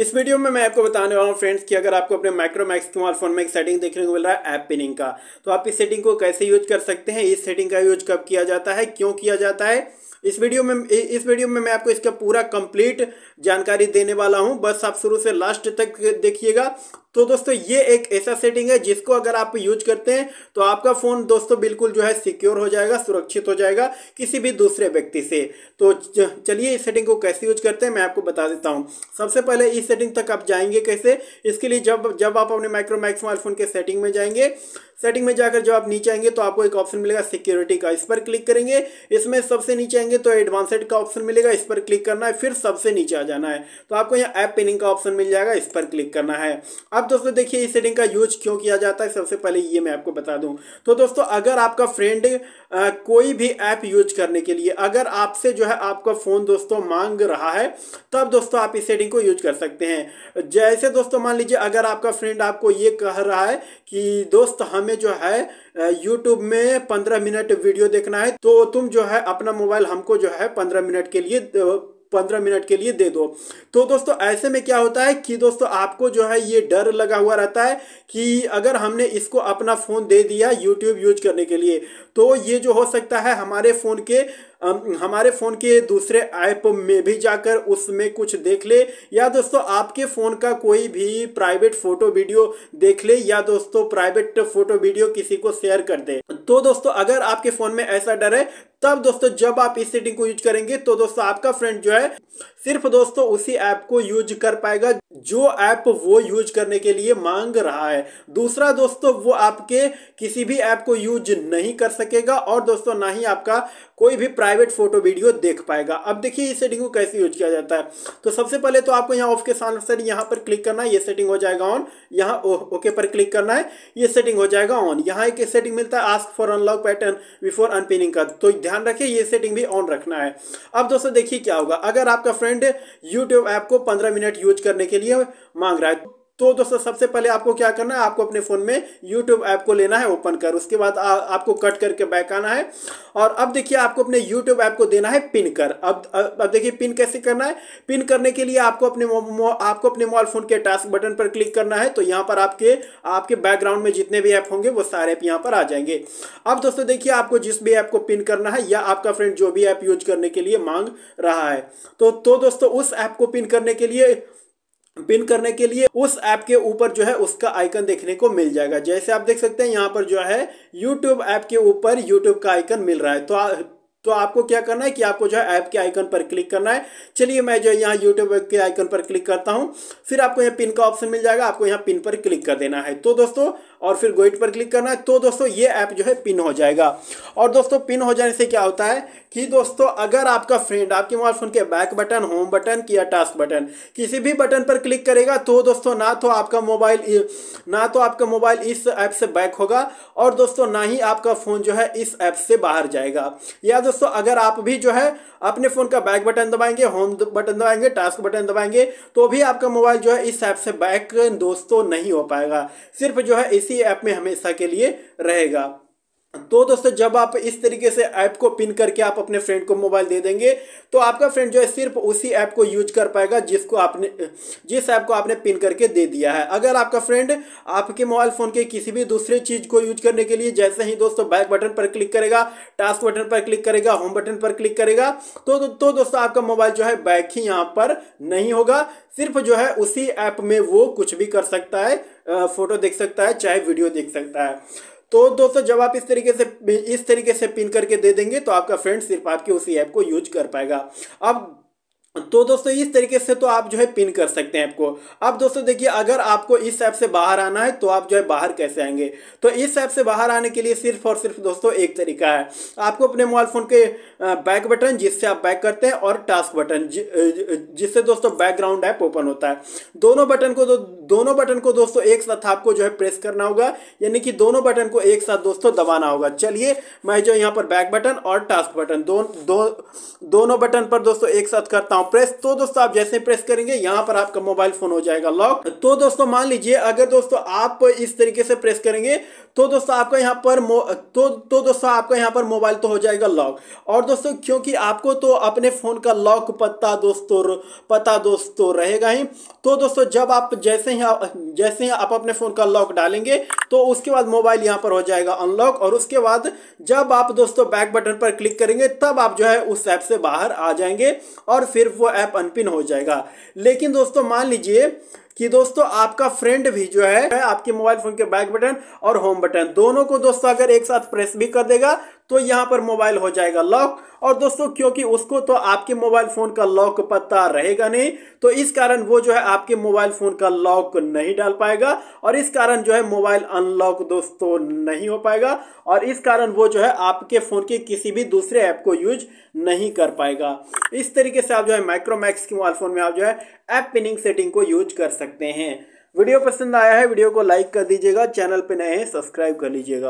इस वीडियो में मैं आपको बताने वाला हूँ फ्रेंड्स कि अगर आपको अपने माइक्रोमैक्स स्मार्ट फोन में एक सेटिंग देखने को मिल रहा है ऐप पिनिंग का तो आप इस सेटिंग को कैसे यूज कर सकते हैं इस सेटिंग का यूज कब किया जाता है क्यों किया जाता है इस वीडियो में इस वीडियो में मैं आपको इसका पूरा कंप्लीट जानकारी देने वाला हूं बस आप शुरू से लास्ट तक देखिएगा तो दोस्तों ये एक ऐसा सेटिंग है जिसको अगर आप यूज करते हैं तो आपका फ़ोन दोस्तों बिल्कुल जो है सिक्योर हो जाएगा सुरक्षित हो जाएगा किसी भी दूसरे व्यक्ति से तो चलिए इस सेटिंग को कैसे यूज करते हैं मैं आपको बता देता हूं सबसे पहले इस सेटिंग तक आप जाएंगे कैसे इसके लिए जब जब आप अपने माइक्रोमैक्स मोबाइल फ़ोन के सेटिंग में जाएंगे सेटिंग में जाकर जो आप नीचे आएंगे तो आपको एक ऑप्शन मिलेगा सिक्योरिटी का इस पर क्लिक करेंगे इसमें सबसे नीचे आएंगे तो एडवांसड का ऑप्शन मिलेगा इस पर क्लिक करना है फिर सबसे नीचे आ जाना है तो आपको यहाँ ऐप पिनिंग का ऑप्शन मिल जाएगा इस पर क्लिक करना है अब दोस्तों देखिए इस सेटिंग का यूज क्यों किया जाता है सबसे पहले ये मैं आपको बता दूँ तो दोस्तों अगर आपका फ्रेंड कोई भी ऐप यूज करने के लिए अगर आपसे जो है आपका फ़ोन दोस्तों मांग रहा है तब दोस्तों आप इस सेटिंग को यूज कर सकते हैं जैसे दोस्तों मान लीजिए अगर आपका फ्रेंड आपको ये कह रहा है कि दोस्त हम हमें जो है यूट्यूब में पंद्रह मिनट वीडियो देखना है तो तुम जो है अपना मोबाइल हमको जो है पंद्रह मिनट के लिए पंद्रह मिनट के लिए दे दो तो दोस्तों ऐसे में क्या होता है कि दोस्तों आपको जो है ये डर लगा हुआ रहता है कि अगर हमने इसको अपना फ़ोन दे दिया यूट्यूब यूज करने के लिए तो ये जो हो सकता है हमारे फ़ोन के हमारे फ़ोन के दूसरे ऐप में भी जाकर उसमें कुछ देख ले या दोस्तों आपके फ़ोन का कोई भी प्राइवेट फ़ोटो वीडियो देख ले या दोस्तों प्राइवेट फ़ोटो वीडियो किसी को शेयर कर दे तो दोस्तों अगर आपके फ़ोन में ऐसा डर है तब दोस्तों जब आप इस सेटिंग को यूज करेंगे तो दोस्तों आपका फ्रेंड जो है सिर्फ दोस्तों उसी ऐप को यूज कर पाएगा जो ऐप वो यूज करने के लिए मांग रहा है दूसरा दोस्तों वो आपके किसी भी ऐप को यूज नहीं कर सकेगा और दोस्तों ना ही आपका कोई भी प्राइवेट प्राइवेट फोटो वीडियो देख पाएगा अब देखिए ये सेटिंग को कैसे यूज किया जाता है तो सबसे पहले तो आपको यहाँ ऑफ के साथ सर यहाँ पर क्लिक करना है ये सेटिंग हो जाएगा ऑन यहाँ ओके पर क्लिक करना है ये सेटिंग हो जाएगा ऑन यहाँ एक सेटिंग मिलता है ask for unlock pattern before unpinning का तो ध्यान रखिए ये सेटिंग भी ऑन रखना है अब दोस्तों देखिए क्या होगा अगर आपका फ्रेंड यूट्यूब ऐप को पंद्रह मिनट यूज करने के लिए मांग रहा है तो दोस्तों सबसे पहले आपको क्या करना है आपको अपने फ़ोन में यूट्यूब ऐप को लेना है ओपन कर उसके बाद आ, आपको कट करके बैक आना है और अब देखिए आपको अपने यूट्यूब ऐप को देना है पिन कर अब अब देखिए पिन कैसे करना है पिन करने के लिए आपको अपने आपको अपने मोबाइल फ़ोन के टास्क बटन पर क्लिक करना है तो यहाँ पर आपके आपके बैकग्राउंड में जितने भी ऐप होंगे वो सारे ऐप यहाँ पर आ जाएंगे अब दोस्तों देखिए आपको जिस भी ऐप को पिन करना है या आपका फ्रेंड जो भी ऐप यूज करने के लिए मांग रहा है तो, तो दोस्तों उस ऐप को पिन करने के लिए पिन करने के लिए उस ऐप के ऊपर जो है उसका आइकन देखने को मिल जाएगा जैसे आप देख सकते हैं यहाँ पर जो है यूट्यूब ऐप के ऊपर यूट्यूब का आइकन मिल रहा है तो आ, तो आपको क्या करना है कि आपको जो है ऐप के आइकन पर क्लिक करना है चलिए मैं जो है यहाँ यूट्यूब के आइकन पर क्लिक करता हूँ फिर आपको यहाँ पिन का ऑप्शन मिल जाएगा आपको यहाँ पिन पर क्लिक कर देना है तो दोस्तों और फिर गोइट पर क्लिक करना है तो दोस्तों ये ऐप जो है पिन हो जाएगा और दोस्तों पिन हो जाने से क्या होता है कि दोस्तों अगर आपका फ्रेंड आपके मोबाइल फ़ोन के बैक बटन होम बटन या टास्क बटन किसी भी बटन पर क्लिक करेगा तो दोस्तों ना तो आपका मोबाइल ना तो आपका मोबाइल इस ऐप से बैक होगा और दोस्तों ना ही आपका फ़ोन जो है इस ऐप से बाहर जाएगा या दोस्तों अगर आप भी जो है अपने फ़ोन का बैक बटन दबाएंगे होम बटन दबाएंगे टास्क बटन दबाएंगे तो भी आपका मोबाइल जो है इस ऐप से बैक दोस्तों नहीं हो पाएगा सिर्फ जो है इसी ऐप में हमेशा के लिए रहेगा तो दोस्तों जब आप इस तरीके से ऐप को पिन करके आप अपने फ्रेंड को मोबाइल दे देंगे तो आपका फ्रेंड जो है सिर्फ उसी ऐप को यूज कर पाएगा जिसको आपने जिस ऐप को आपने पिन करके दे दिया है अगर आपका फ्रेंड आपके मोबाइल फ़ोन के किसी भी दूसरे चीज़ को यूज करने के लिए जैसे ही दोस्तों बैक बटन पर क्लिक करेगा टास्क बटन पर क्लिक करेगा होम बटन पर क्लिक करेगा तो, तो, तो दोस्तों आपका मोबाइल जो है बैक ही यहाँ पर नहीं होगा सिर्फ जो है उसी ऐप में वो कुछ भी कर सकता है फ़ोटो देख सकता है चाहे वीडियो देख सकता है तो दोस्तों जब आप इस तरीके से इस तरीके से पिन करके दे देंगे तो आपका फ्रेंड सिर्फ आपके उसी ऐप को यूज कर पाएगा अब तो दोस्तों इस तरीके से तो आप जो है पिन कर सकते हैं आपको अब दोस्तों देखिए अगर आपको इस ऐप से बाहर आना है तो आप जो है बाहर कैसे आएंगे तो इस ऐप से बाहर आने के लिए सिर्फ और सिर्फ दोस्तों एक तरीका है आपको अपने मोबाइल फ़ोन के बैक बटन जिससे आप बैक करते हैं और टास्क बटन जिससे दोस्तों बैकग्राउंड ऐप ओपन होता है दोनों बटन को दो, तो दोनों बटन को दोस्तों एक साथ आपको जो है प्रेस करना होगा यानी कि दोनों बटन को एक साथ दोस्तों दबाना होगा चलिए मैं जो यहाँ पर बैक बटन और टास्क बटन दो, दो, दोनों बटन पर दोस्तों एक साथ करता हूँ प्रेस तो दोस्तों आप जैसे प्रेस करेंगे यहाँ पर आपका मोबाइल फोन हो जाएगा लॉक तो दोस्तों मान लीजिए अगर दोस्तों आप इस तरीके से प्रेस करेंगे तो दोस्तों आपका यहाँ पर तो तो दोस्तों आपका यहाँ पर मोबाइल तो हो जाएगा लॉक और दोस्तों क्योंकि आपको तो अपने फ़ोन का लॉक पता दोस्तों पता दोस्तों रहेगा ही तो दोस्तों जब आप जैसे आप जैसे ही आप अपने फ़ोन का लॉक डालेंगे तो उसके बाद मोबाइल यहाँ पर हो जाएगा अनलॉक और उसके बाद जब आप दोस्तों बैक बटन पर क्लिक करेंगे तब आप जो है उस ऐप से बाहर आ जाएंगे और फिर वो ऐप अनपिन हो जाएगा लेकिन दोस्तों मान लीजिए कि दोस्तों आपका फ्रेंड भी जो है आपके मोबाइल फोन के बैक बटन और होम बटन दोनों को दोस्तों अगर एक साथ प्रेस भी कर देगा तो यहाँ पर मोबाइल हो जाएगा लॉक और दोस्तों क्योंकि उसको तो आपके मोबाइल फोन का लॉक पता रहेगा नहीं तो इस कारण वो जो है आपके मोबाइल फोन का लॉक नहीं डाल पाएगा और इस कारण जो है मोबाइल अनलॉक दोस्तों नहीं हो पाएगा और इस कारण वो जो है आपके फोन के किसी भी दूसरे ऐप को यूज नहीं कर पाएगा इस तरीके से आप जो है माइक्रोमैक्स के मोबाइल फोन में आप जो है ऐप पिनिंग सेटिंग को यूज कर सकते सकते हैं वीडियो पसंद आया है वीडियो को लाइक कर दीजिएगा चैनल पर नए हैं सब्सक्राइब कर लीजिएगा